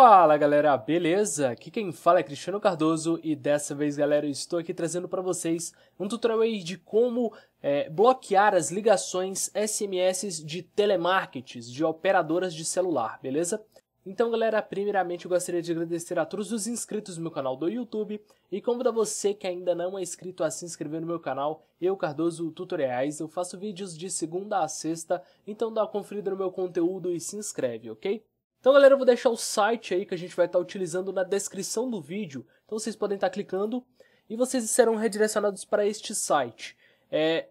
Fala galera, beleza? Aqui quem fala é Cristiano Cardoso e dessa vez galera eu estou aqui trazendo para vocês um tutorial aí de como é, bloquear as ligações SMS de telemarketing de operadoras de celular, beleza? Então galera, primeiramente eu gostaria de agradecer a todos os inscritos no meu canal do YouTube e convidar você que ainda não é inscrito a se inscrever no meu canal, eu Cardoso Tutoriais, eu faço vídeos de segunda a sexta, então dá uma conferida no meu conteúdo e se inscreve, ok? Então galera, eu vou deixar o site aí que a gente vai estar tá utilizando na descrição do vídeo. Então vocês podem estar tá clicando e vocês serão redirecionados para este site. É,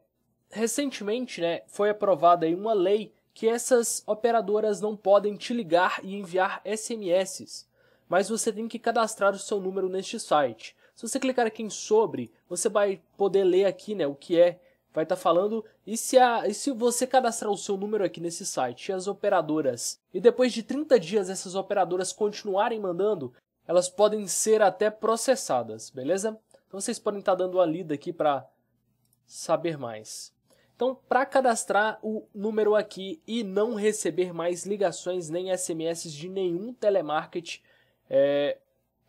recentemente né, foi aprovada aí uma lei que essas operadoras não podem te ligar e enviar SMS, mas você tem que cadastrar o seu número neste site. Se você clicar aqui em sobre, você vai poder ler aqui né, o que é vai estar tá falando e se, a, e se você cadastrar o seu número aqui nesse site e as operadoras, e depois de 30 dias essas operadoras continuarem mandando, elas podem ser até processadas, beleza? Então vocês podem estar tá dando uma lida aqui para saber mais. Então, para cadastrar o número aqui e não receber mais ligações nem SMS de nenhum telemarketing é,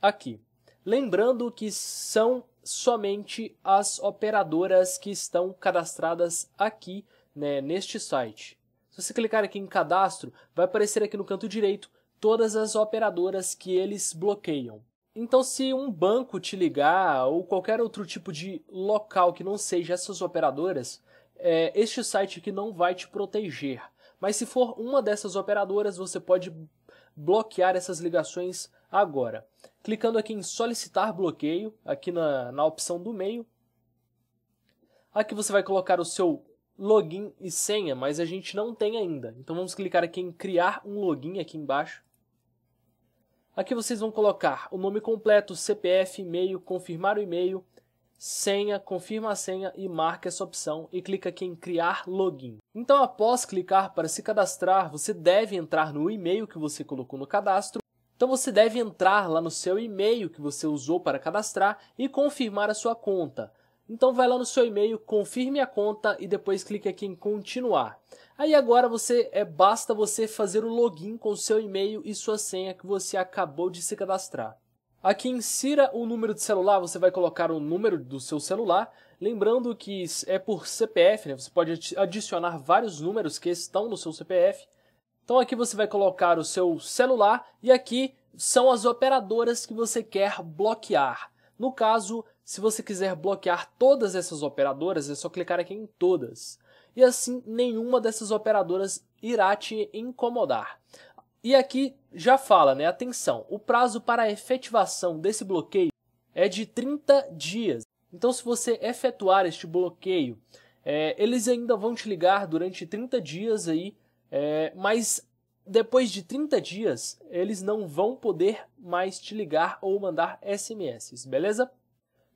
aqui. Lembrando que são somente as operadoras que estão cadastradas aqui né, neste site. Se você clicar aqui em cadastro, vai aparecer aqui no canto direito todas as operadoras que eles bloqueiam. Então, se um banco te ligar ou qualquer outro tipo de local que não seja essas operadoras, é, este site aqui não vai te proteger. Mas se for uma dessas operadoras, você pode bloquear essas ligações agora. Clicando aqui em solicitar bloqueio, aqui na, na opção do meio. Aqui você vai colocar o seu login e senha, mas a gente não tem ainda. Então vamos clicar aqui em criar um login aqui embaixo. Aqui vocês vão colocar o nome completo, CPF, e-mail, confirmar o e-mail, senha, confirma a senha e marca essa opção e clica aqui em criar login. Então após clicar para se cadastrar, você deve entrar no e-mail que você colocou no cadastro então você deve entrar lá no seu e-mail que você usou para cadastrar e confirmar a sua conta. Então vai lá no seu e-mail, confirme a conta e depois clique aqui em continuar. Aí agora você é basta você fazer o login com seu e-mail e sua senha que você acabou de se cadastrar. Aqui insira o número de celular, você vai colocar o número do seu celular, lembrando que é por CPF, né? Você pode adicionar vários números que estão no seu CPF. Então aqui você vai colocar o seu celular e aqui são as operadoras que você quer bloquear. No caso, se você quiser bloquear todas essas operadoras, é só clicar aqui em todas. E assim, nenhuma dessas operadoras irá te incomodar. E aqui já fala, né? Atenção, o prazo para a efetivação desse bloqueio é de 30 dias. Então, se você efetuar este bloqueio, é, eles ainda vão te ligar durante 30 dias aí é, mas depois de 30 dias, eles não vão poder mais te ligar ou mandar SMS, beleza?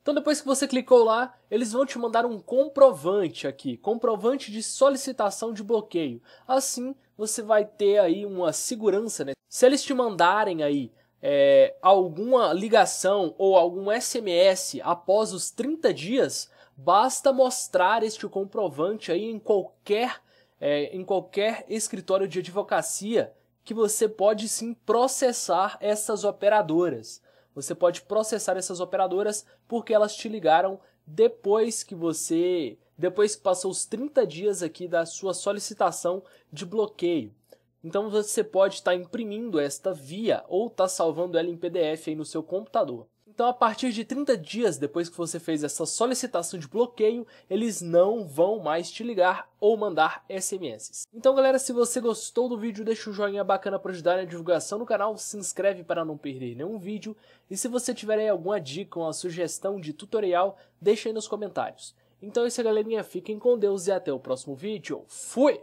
Então, depois que você clicou lá, eles vão te mandar um comprovante aqui, comprovante de solicitação de bloqueio. Assim, você vai ter aí uma segurança, né? Se eles te mandarem aí é, alguma ligação ou algum SMS após os 30 dias, basta mostrar este comprovante aí em qualquer é, em qualquer escritório de advocacia que você pode sim processar essas operadoras. Você pode processar essas operadoras porque elas te ligaram depois que você, depois que passou os 30 dias aqui da sua solicitação de bloqueio. Então você pode estar tá imprimindo esta via ou estar tá salvando ela em PDF aí no seu computador. Então, a partir de 30 dias depois que você fez essa solicitação de bloqueio, eles não vão mais te ligar ou mandar SMS. Então, galera, se você gostou do vídeo, deixa um joinha bacana para ajudar na divulgação no canal, se inscreve para não perder nenhum vídeo e se você tiver aí alguma dica ou uma sugestão de tutorial, deixa aí nos comentários. Então é isso, galerinha. Fiquem com Deus e até o próximo vídeo. Fui!